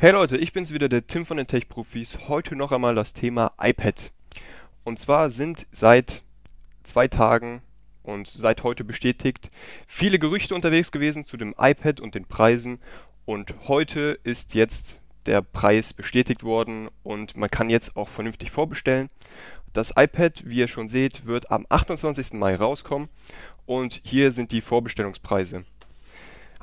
Hey Leute, ich bin's wieder, der Tim von den Tech Profis. Heute noch einmal das Thema iPad. Und zwar sind seit zwei Tagen und seit heute bestätigt viele Gerüchte unterwegs gewesen zu dem iPad und den Preisen. Und heute ist jetzt der Preis bestätigt worden und man kann jetzt auch vernünftig vorbestellen. Das iPad, wie ihr schon seht, wird am 28. Mai rauskommen und hier sind die Vorbestellungspreise.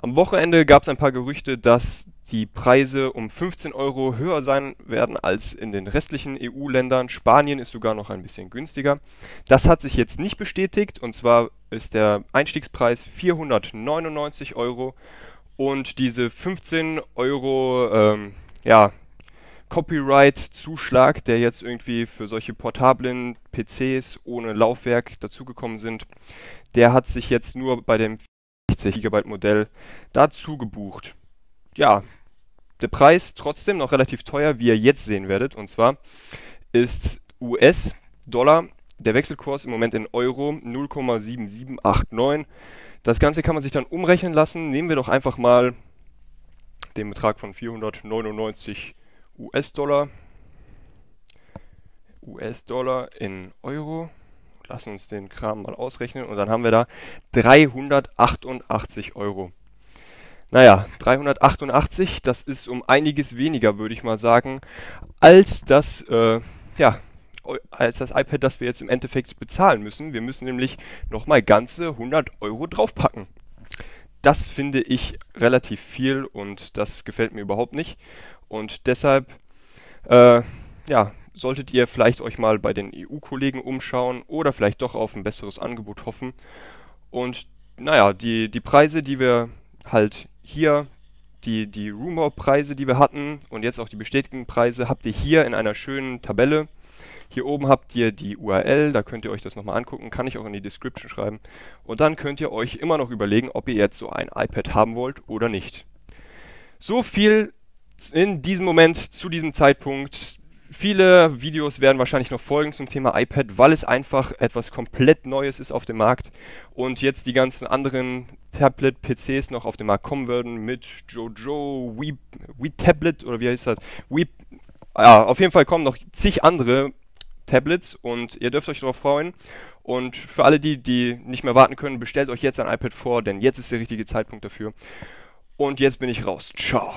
Am Wochenende gab es ein paar Gerüchte, dass die Preise um 15 Euro höher sein werden als in den restlichen EU-Ländern. Spanien ist sogar noch ein bisschen günstiger. Das hat sich jetzt nicht bestätigt und zwar ist der Einstiegspreis 499 Euro und diese 15 Euro ähm, ja, Copyright-Zuschlag, der jetzt irgendwie für solche portablen PCs ohne Laufwerk dazugekommen sind, der hat sich jetzt nur bei dem 60 GB Modell dazu gebucht ja, der Preis trotzdem noch relativ teuer, wie ihr jetzt sehen werdet. Und zwar ist US-Dollar der Wechselkurs im Moment in Euro 0,7789. Das Ganze kann man sich dann umrechnen lassen. Nehmen wir doch einfach mal den Betrag von 499 US-Dollar. US-Dollar in Euro. Lassen uns den Kram mal ausrechnen und dann haben wir da 388 Euro. Naja, 388, das ist um einiges weniger, würde ich mal sagen, als das, äh, ja, als das iPad, das wir jetzt im Endeffekt bezahlen müssen. Wir müssen nämlich nochmal ganze 100 Euro draufpacken. Das finde ich relativ viel und das gefällt mir überhaupt nicht. Und deshalb, äh, ja, solltet ihr vielleicht euch mal bei den EU-Kollegen umschauen oder vielleicht doch auf ein besseres Angebot hoffen. Und naja, die, die Preise, die wir halt hier die, die Rumor-Preise, die wir hatten und jetzt auch die bestätigten Preise, habt ihr hier in einer schönen Tabelle. Hier oben habt ihr die URL, da könnt ihr euch das nochmal angucken, kann ich auch in die Description schreiben. Und dann könnt ihr euch immer noch überlegen, ob ihr jetzt so ein iPad haben wollt oder nicht. So viel in diesem Moment, zu diesem Zeitpunkt. Viele Videos werden wahrscheinlich noch folgen zum Thema iPad, weil es einfach etwas komplett Neues ist auf dem Markt und jetzt die ganzen anderen Tablet-PCs noch auf den Markt kommen würden mit Jojo, Wii, Wii Tablet oder wie heißt das? Wii, ja, auf jeden Fall kommen noch zig andere Tablets und ihr dürft euch darauf freuen. Und für alle die, die nicht mehr warten können, bestellt euch jetzt ein iPad vor, denn jetzt ist der richtige Zeitpunkt dafür. Und jetzt bin ich raus. Ciao.